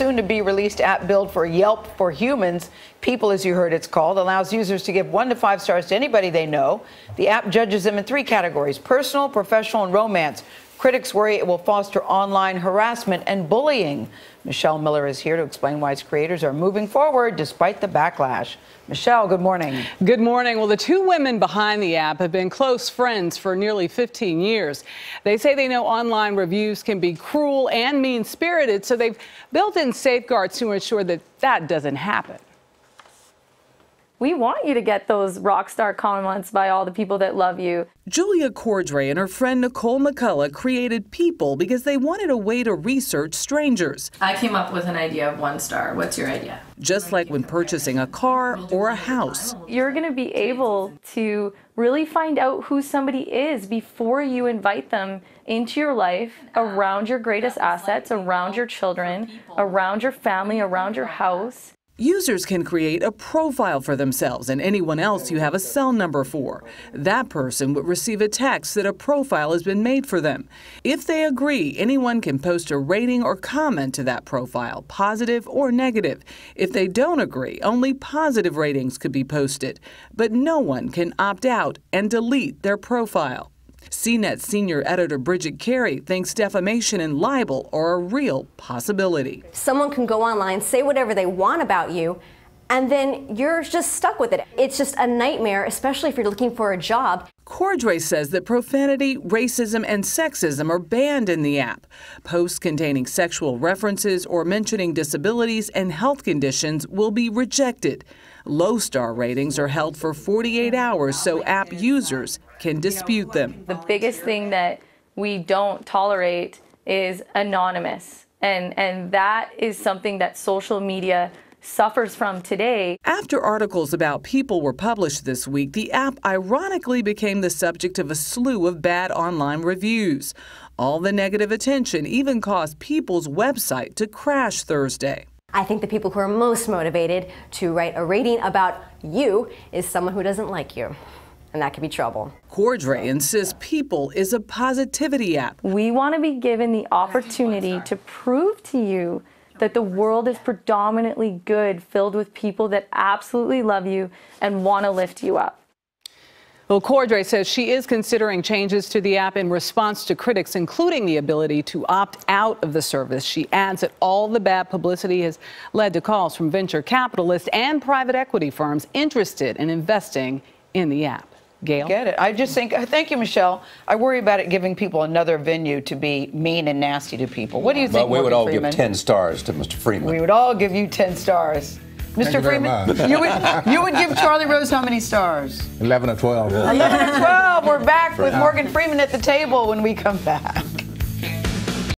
soon to be released app build for Yelp for humans, People as you heard it's called, allows users to give one to five stars to anybody they know. The app judges them in three categories personal, professional, and romance. Critics worry it will foster online harassment and bullying. Michelle Miller is here to explain why its creators are moving forward despite the backlash. Michelle, good morning. Good morning. Well, the two women behind the app have been close friends for nearly 15 years. They say they know online reviews can be cruel and mean spirited, so they've built in safeguards to ensure that that doesn't happen we want you to get those rock star comments by all the people that love you. Julia Cordray and her friend Nicole McCullough created People because they wanted a way to research strangers. I came up with an idea of one star. What's your idea? Just like when purchasing a car or a house. You're going to be able to really find out who somebody is before you invite them into your life, around your greatest assets, around your children, around your family, around your house. Users can create a profile for themselves and anyone else you have a cell number for. That person would receive a text that a profile has been made for them. If they agree, anyone can post a rating or comment to that profile, positive or negative. If they don't agree, only positive ratings could be posted, but no one can opt out and delete their profile. CNET senior editor Bridget Carey thinks defamation and libel are a real possibility. Someone can go online, say whatever they want about you, and then you're just stuck with it. It's just a nightmare, especially if you're looking for a job. Cordray says that profanity, racism, and sexism are banned in the app. Posts containing sexual references or mentioning disabilities and health conditions will be rejected. Low star ratings are held for 48 hours so app users can dispute them. The biggest thing that we don't tolerate is anonymous. And, and that is something that social media suffers from today. After articles about people were published this week, the app ironically became the subject of a slew of bad online reviews. All the negative attention even caused People's website to crash Thursday. I think the people who are most motivated to write a rating about you is someone who doesn't like you and that can be trouble. Cordray insists People is a positivity app. We want to be given the opportunity to prove to you that the world is predominantly good, filled with people that absolutely love you and want to lift you up. Well, Cordray says she is considering changes to the app in response to critics, including the ability to opt out of the service. She adds that all the bad publicity has led to calls from venture capitalists and private equity firms interested in investing in the app. Gail? Get it. I just think, uh, thank you, Michelle. I worry about it giving people another venue to be mean and nasty to people. What do you think? Well, we would all Freeman? give 10 stars to Mr. Freeman. We would all give you 10 stars. Mr. You Freeman, you would, you would give Charlie Rose how many stars? 11 or 12. 11 or 12. We're back with Morgan Freeman at the table when we come back.